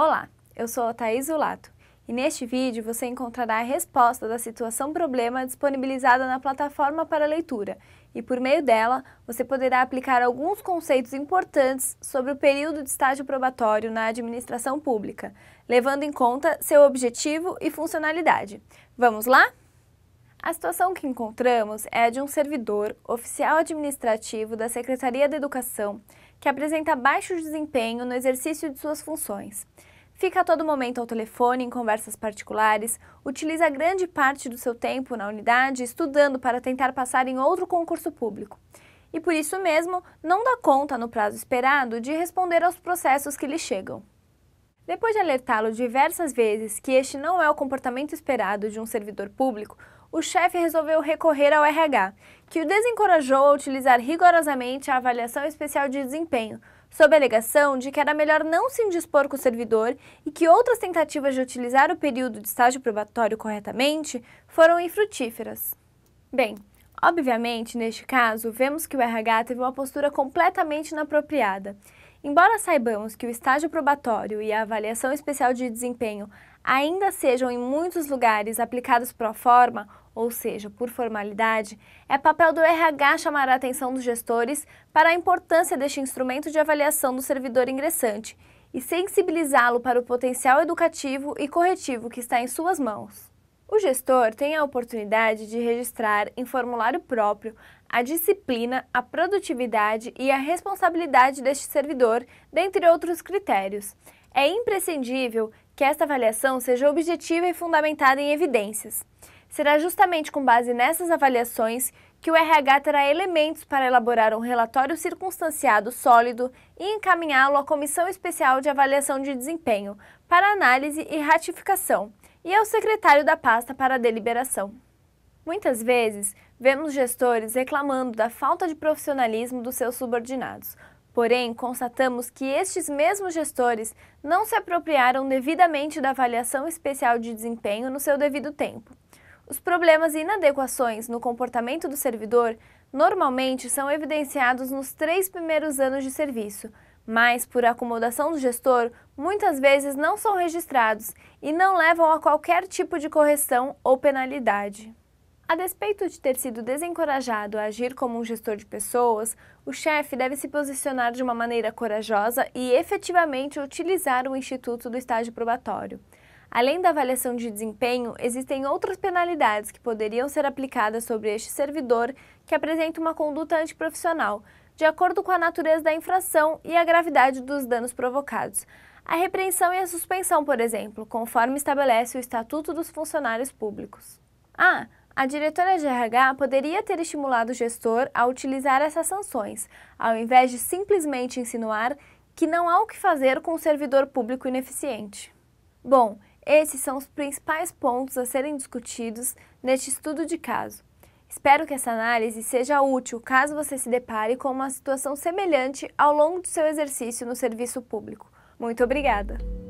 Olá, eu sou a Thaís Ulato e neste vídeo você encontrará a resposta da situação problema disponibilizada na plataforma para leitura e por meio dela você poderá aplicar alguns conceitos importantes sobre o período de estágio probatório na administração pública, levando em conta seu objetivo e funcionalidade. Vamos lá? A situação que encontramos é a de um servidor oficial administrativo da Secretaria da Educação que apresenta baixo desempenho no exercício de suas funções. Fica a todo momento ao telefone, em conversas particulares, utiliza grande parte do seu tempo na unidade estudando para tentar passar em outro concurso público. E por isso mesmo, não dá conta, no prazo esperado, de responder aos processos que lhe chegam. Depois de alertá-lo diversas vezes que este não é o comportamento esperado de um servidor público, o chefe resolveu recorrer ao RH, que o desencorajou a utilizar rigorosamente a avaliação especial de desempenho sob a alegação de que era melhor não se indispor com o servidor e que outras tentativas de utilizar o período de estágio probatório corretamente foram infrutíferas. Bem, obviamente, neste caso, vemos que o RH teve uma postura completamente inapropriada. Embora saibamos que o estágio probatório e a avaliação especial de desempenho ainda sejam em muitos lugares aplicados pro forma ou seja, por formalidade, é papel do RH chamar a atenção dos gestores para a importância deste instrumento de avaliação do servidor ingressante e sensibilizá-lo para o potencial educativo e corretivo que está em suas mãos. O gestor tem a oportunidade de registrar em formulário próprio a disciplina, a produtividade e a responsabilidade deste servidor, dentre outros critérios. É imprescindível que esta avaliação seja objetiva e fundamentada em evidências. Será justamente com base nessas avaliações que o RH terá elementos para elaborar um relatório circunstanciado sólido e encaminhá-lo à Comissão Especial de Avaliação de Desempenho para análise e ratificação, e ao secretário da pasta para deliberação. Muitas vezes, vemos gestores reclamando da falta de profissionalismo dos seus subordinados. Porém, constatamos que estes mesmos gestores não se apropriaram devidamente da avaliação especial de desempenho no seu devido tempo. Os problemas e inadequações no comportamento do servidor normalmente são evidenciados nos três primeiros anos de serviço, mas, por acomodação do gestor, muitas vezes não são registrados e não levam a qualquer tipo de correção ou penalidade. A despeito de ter sido desencorajado a agir como um gestor de pessoas, o chefe deve se posicionar de uma maneira corajosa e efetivamente utilizar o instituto do estágio probatório. Além da avaliação de desempenho, existem outras penalidades que poderiam ser aplicadas sobre este servidor que apresenta uma conduta antiprofissional, de acordo com a natureza da infração e a gravidade dos danos provocados. A repreensão e a suspensão, por exemplo, conforme estabelece o Estatuto dos Funcionários Públicos. Ah, a diretora de RH poderia ter estimulado o gestor a utilizar essas sanções, ao invés de simplesmente insinuar que não há o que fazer com o servidor público ineficiente. Bom, esses são os principais pontos a serem discutidos neste estudo de caso. Espero que essa análise seja útil caso você se depare com uma situação semelhante ao longo do seu exercício no serviço público. Muito obrigada!